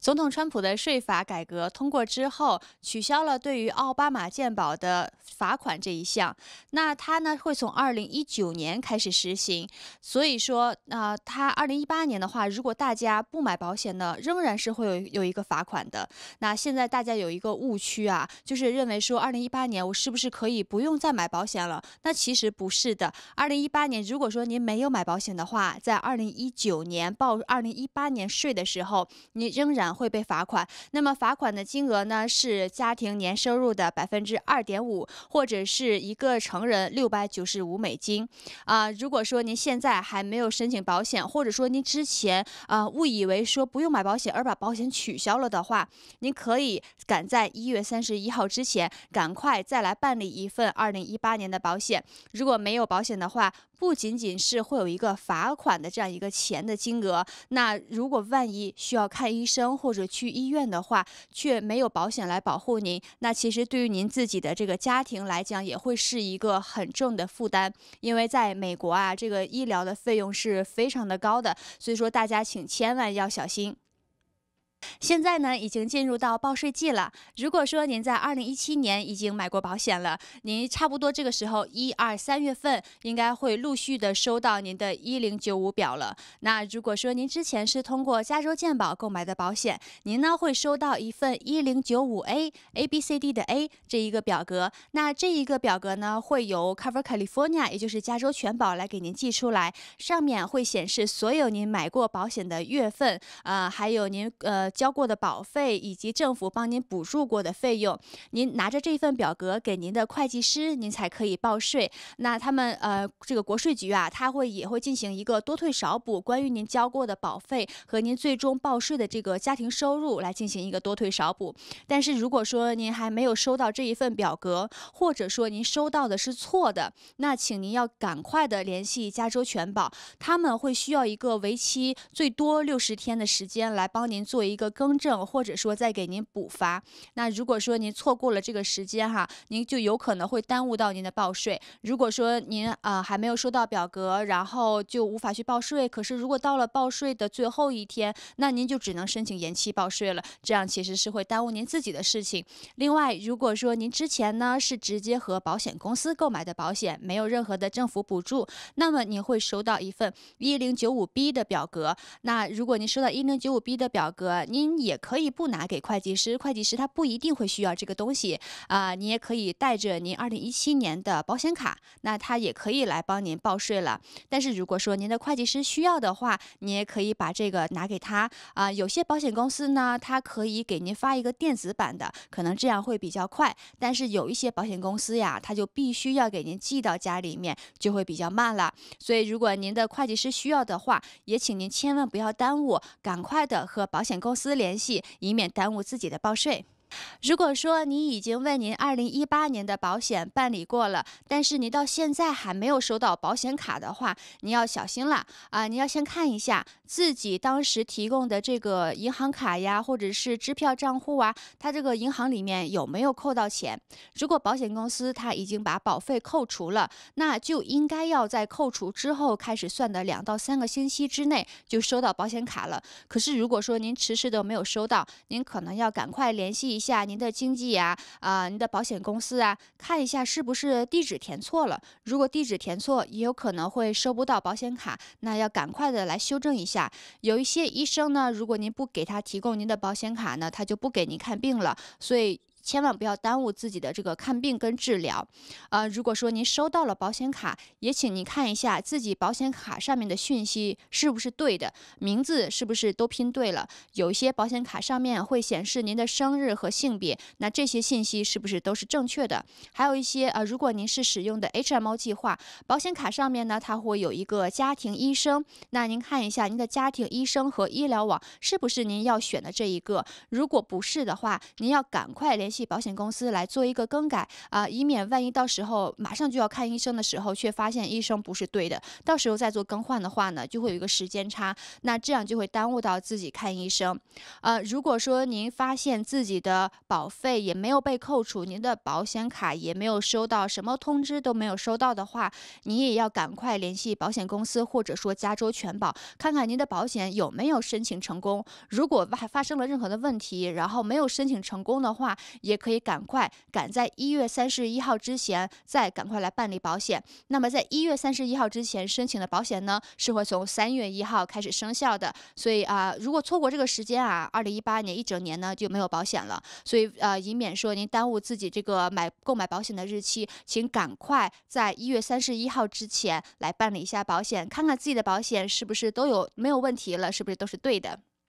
总统川普的税法改革通过之后，取消了对于奥巴马健保的罚款这一项。那他呢会从二零一九年开始实行。所以说，那他二零一八年的话，如果大家不买保险呢，仍然是会有有一个罚款的。那现在大家有一个误区啊，就是认为说二零一八年我是不是可以不用再买保险了？那其实不是的。二零一八年如果说您没有买保险的话，在二零一九年报二零一八年税的时候，你。仍然会被罚款。那么罚款的金额呢？是家庭年收入的百分之二点五，或者是一个成人六百九十五美金。啊，如果说您现在还没有申请保险，或者说您之前啊误以为说不用买保险而把保险取消了的话，您可以赶在一月三十一号之前，赶快再来办理一份二零一八年的保险。如果没有保险的话，不仅仅是会有一个罚款的这样一个钱的金额，那如果万一需要看医，生或者去医院的话，却没有保险来保护您，那其实对于您自己的这个家庭来讲，也会是一个很重的负担。因为在美国啊，这个医疗的费用是非常的高的，所以说大家请千万要小心。现在呢，已经进入到报税季了。如果说您在二零一七年已经买过保险了，您差不多这个时候一二三月份应该会陆续的收到您的1095表了。那如果说您之前是通过加州健保购买的保险，您呢会收到一份 1095A ABCD 的 A 这一个表格。那这一个表格呢，会由 Cover California，也就是加州全保来给您寄出来，上面会显示所有您买过保险的月份，呃，还有您呃。交过的保费以及政府帮您补助过的费用，您拿着这份表格给您的会计师，您才可以报税。那他们呃，这个国税局啊，他会也会进行一个多退少补，关于您交过的保费和您最终报税的这个家庭收入来进行一个多退少补。但是如果说您还没有收到这一份表格，或者说您收到的是错的，那请您要赶快的联系加州全保，他们会需要一个为期最多六十天的时间来帮您做一。一个更正，或者说再给您补发。那如果说您错过了这个时间哈，您就有可能会耽误到您的报税。如果说您啊还没有收到表格，然后就无法去报税。可是如果到了报税的最后一天，那您就只能申请延期报税了。这样其实是会耽误您自己的事情。另外，如果说您之前呢是直接和保险公司购买的保险，没有任何的政府补助，那么您会收到一份一零九五 B 的表格。那如果您收到一零九五 B 的表格，您也可以不拿给会计师，会计师他不一定会需要这个东西啊。你也可以带着您二零一七年的保险卡，那他也可以来帮您报税了。但是如果说您的会计师需要的话，你也可以把这个拿给他啊。有些保险公司呢，它可以给您发一个电子版的，可能这样会比较快。但是有一些保险公司呀，他就必须要给您寄到家里面，就会比较慢了。所以如果您的会计师需要的话，也请您千万不要耽误，赶快的和保险公司。私联系，以免耽误自己的报税。如果说您已经为您二零一八年的保险办理过了，但是您到现在还没有收到保险卡的话，你要小心了啊！你要先看一下自己当时提供的这个银行卡呀，或者是支票账户啊，他这个银行里面有没有扣到钱？如果保险公司他已经把保费扣除了，那就应该要在扣除之后开始算的两到三个星期之内就收到保险卡了。可是如果说您迟迟都没有收到，您可能要赶快联系。一下您的经纪呀，啊，您的保险公司啊，看一下是不是地址填错了。如果地址填错，也有可能会收不到保险卡，那要赶快的来修正一下。有一些医生呢，如果您不给他提供您的保险卡呢，他就不给您看病了。所以。千万不要耽误自己的这个看病跟治疗，呃，如果说您收到了保险卡，也请您看一下自己保险卡上面的讯息是不是对的，名字是不是都拼对了。有些保险卡上面会显示您的生日和性别，那这些信息是不是都是正确的？还有一些呃，如果您是使用的 HMO 计划，保险卡上面呢，它会有一个家庭医生，那您看一下您的家庭医生和医疗网是不是您要选的这一个，如果不是的话，您要赶快联系。保险公司来做一个更改啊，以免万一到时候马上就要看医生的时候，却发现医生不是对的，到时候再做更换的话呢，就会有一个时间差，那这样就会耽误到自己看医生。呃，如果说您发现自己的保费也没有被扣除，您的保险卡也没有收到，什么通知都没有收到的话，你也要赶快联系保险公司，或者说加州全保，看看您的保险有没有申请成功。如果发发生了任何的问题，然后没有申请成功的话。也可以赶快赶在一月三十一号之前再赶快来办理保险。那么在一月三十一号之前申请的保险呢，是会从三月一号开始生效的。所以啊，如果错过这个时间啊，二零一八年一整年呢就没有保险了。所以呃，以免说您耽误自己这个买购买保险的日期，请赶快在一月三十一号之前来办理一下保险，看看自己的保险是不是都有没有问题了，是不是都是对的。